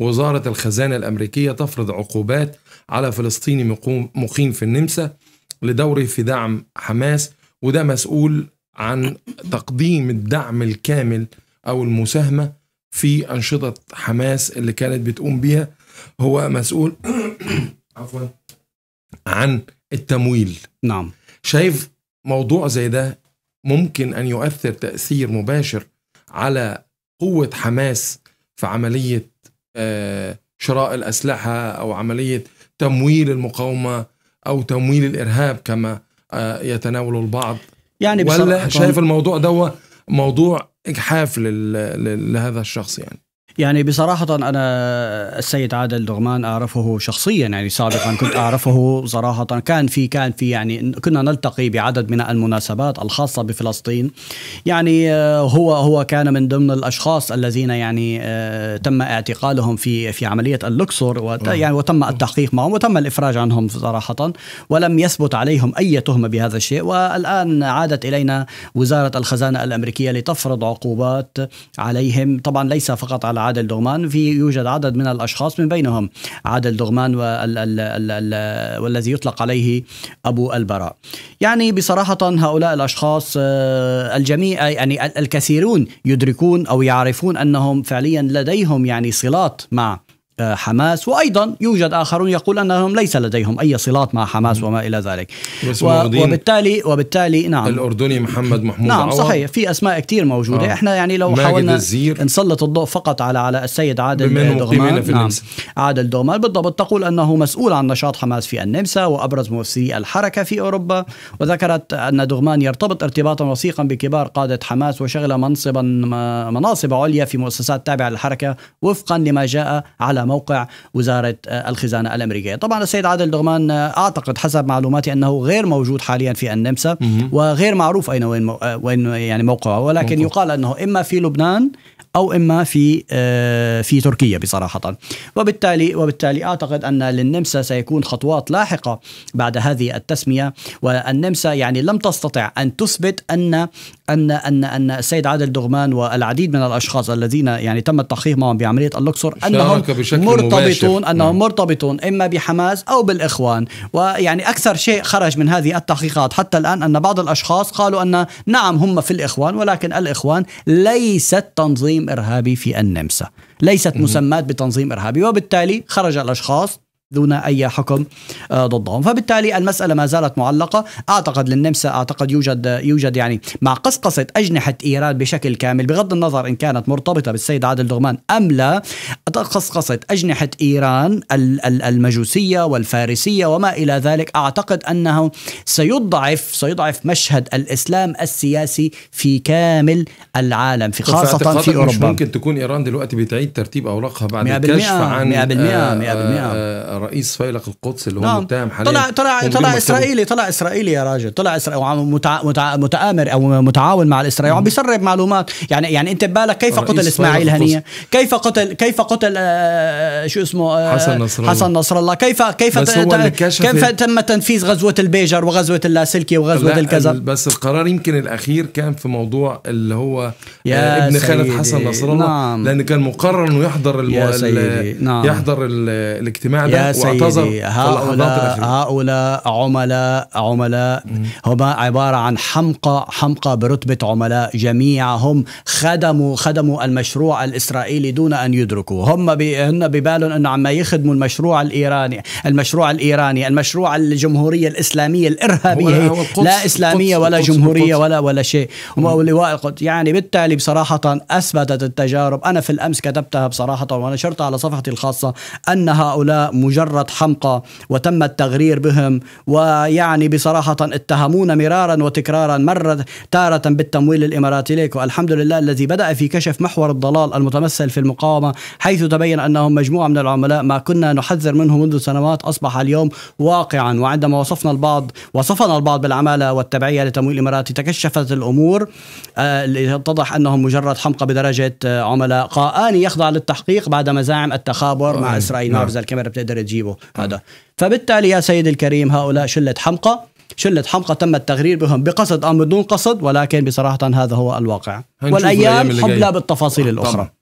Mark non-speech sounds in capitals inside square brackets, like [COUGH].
وزارة الخزانة الأمريكية تفرض عقوبات على فلسطيني مقيم في النمسا لدوره في دعم حماس وده مسؤول عن تقديم الدعم الكامل أو المساهمة في أنشطة حماس اللي كانت بتقوم بها هو مسؤول [CLEARS THROAT] عفوا عن التمويل نعم شايف موضوع زي ده ممكن أن يؤثر تأثير مباشر على قوة حماس في عملية آه، شراء الأسلحة أو عملية تمويل المقاومة أو تمويل الإرهاب كما آه، يتناوله البعض يعني ولا شايف طيب. الموضوع ده موضوع إجحاف لهذا الشخص يعني يعني بصراحة أنا السيد عادل دغمان أعرفه شخصيا يعني سابقا كنت أعرفه صراحة كان في كان في يعني كنا نلتقي بعدد من المناسبات الخاصة بفلسطين يعني آه، هو هو كان من ضمن الأشخاص الذين يعني آه، تم اعتقالهم في في عملية اللوكسور آه. يعني وتم التحقيق معهم وتم الإفراج عنهم صراحة ولم يثبت عليهم أي تهمة بهذا الشيء والآن عادت إلينا وزارة الخزانة الأمريكية لتفرض عقوبات عليهم طبعا ليس فقط على عادل دغمان في يوجد عدد من الأشخاص من بينهم عادل دغمان والذي يطلق عليه أبو البراء يعني بصراحة هؤلاء الأشخاص آه، الجميع يعني الكثيرون يدركون أو يعرفون أنهم فعليا لديهم يعني صلات مع حماس وايضا يوجد اخرون يقول انهم ليس لديهم اي صلات مع حماس وما الى ذلك وبالتالي وبالتالي نعم الاردني محمد محمود نعم صحيح في اسماء كثير موجوده آه. احنا يعني لو حاولنا نسلط الضوء فقط على على السيد عادل دغمان نعم عادل دغمان بالضبط تقول انه مسؤول عن نشاط حماس في النمسا وابرز مؤسسي الحركه في اوروبا وذكرت ان دغمان يرتبط ارتباطا وثيقا بكبار قاده حماس وشغل منصبا مناصب عليا في مؤسسات تابعه للحركه وفقا لما جاء على موقع وزاره آه، الخزانه الامريكيه، طبعا السيد عادل دغمان آه، اعتقد حسب معلوماتي انه غير موجود حاليا في النمسا وغير معروف اين وين آه، وين يعني موقعه ولكن موقع. يقال انه اما في لبنان او اما في في تركيا بصراحه وبالتالي وبالتالي اعتقد ان للنمسا سيكون خطوات لاحقه بعد هذه التسميه والنمسا يعني لم تستطع ان تثبت ان ان ان ان السيد عادل دغمان والعديد من الاشخاص الذين يعني تم التحقيق معهم بعمليه اللوكسور انهم بشكل مرتبطون مباشر. انهم نعم. مرتبطون اما بحماس او بالاخوان ويعني اكثر شيء خرج من هذه التحقيقات حتى الان ان بعض الاشخاص قالوا ان نعم هم في الاخوان ولكن الاخوان ليست تنظيم ارهابي في النمسا ليست مسمات بتنظيم ارهابي وبالتالي خرج الاشخاص دون اي حكم آه، ضدهم فبالتالي المساله ما زالت معلقه اعتقد للنمسا اعتقد يوجد يوجد يعني مع قصقصه اجنحه ايران بشكل كامل بغض النظر ان كانت مرتبطه بالسيد عادل دغمان ام لا قصقصه اجنحه ايران المجوسيه والفارسيه وما الى ذلك اعتقد انه سيضعف سيضعف مشهد الاسلام السياسي في كامل العالم في خاصه في اوروبا مش ممكن تكون ايران دلوقتي بتعيد ترتيب اوراقها بعد الكشف عن 100% 100% 100% رئيس فيلق القدس اللي هو نعم. متهم حاليا طلع طلع طلع اسرائيلي طلع اسرائيلي يا راجل طلع اسرائيلي وعم متع... متع... متامر او متعاون مع الاسرائيليين وعم بيسرب معلومات يعني يعني انت ببالك كيف قتل اسماعيل هنيه كيف قتل كيف قتل آه شو اسمه آه حسن نصر الله حسن نصر الله كيف كيف بس هو اللي كشف كيف تم تنفيذ غزوه البيجر وغزوه اللاسلكي وغزوه الكذا بس القرار يمكن الاخير كان في موضوع اللي هو آه، يا ابن خالد حسن نصر الله نعم. لان كان مقرر انه يحضر المو... يا سيدي. نعم. يحضر الاجتماع ده سيدي هؤلاء هؤلاء عملاء عملاء هما عبارة عن حمقى حمقى برتبة عملاء جميعهم خدموا خدموا المشروع الإسرائيلي دون أن يدركوا هم هن ببالهم أنه عم يخدموا المشروع الإيراني المشروع الإيراني المشروع الجمهورية الإسلامية الإرهابية لا إسلامية ولا القدس جمهورية القدس ولا ولا شيء ولواء القدس يعني بالتالي بصراحة أثبتت التجارب أنا في الأمس كتبتها بصراحة ونشرتها على صفحتي الخاصة أن هؤلاء مجرد مجرد حمقى وتم التغرير بهم ويعني بصراحة اتهمونا مرارا وتكرارا مرة تارة بالتمويل الإماراتي ليك والحمد لله الذي بدأ في كشف محور الضلال المتمثل في المقاومة حيث تبين أنهم مجموعة من العملاء ما كنا نحذر منه منذ سنوات أصبح اليوم واقعا وعندما وصفنا البعض وصفنا البعض بالعمالة والتبعية لتمويل الإماراتي تكشفت الأمور اتضح آه، أنهم مجرد حمقى بدرجة آه، عملاء قاني يخضع للتحقيق بعد مزاعم التخابر مع آه، إسرائيل نعم. الكاميرا بتقدر تجيبه هذا فبالتالي يا سيد الكريم هؤلاء شلة حمقى شلة حمقى تم التغرير بهم بقصد أم بدون قصد ولكن بصراحة هذا هو الواقع والأيام حملة بالتفاصيل الأخرى طبعا.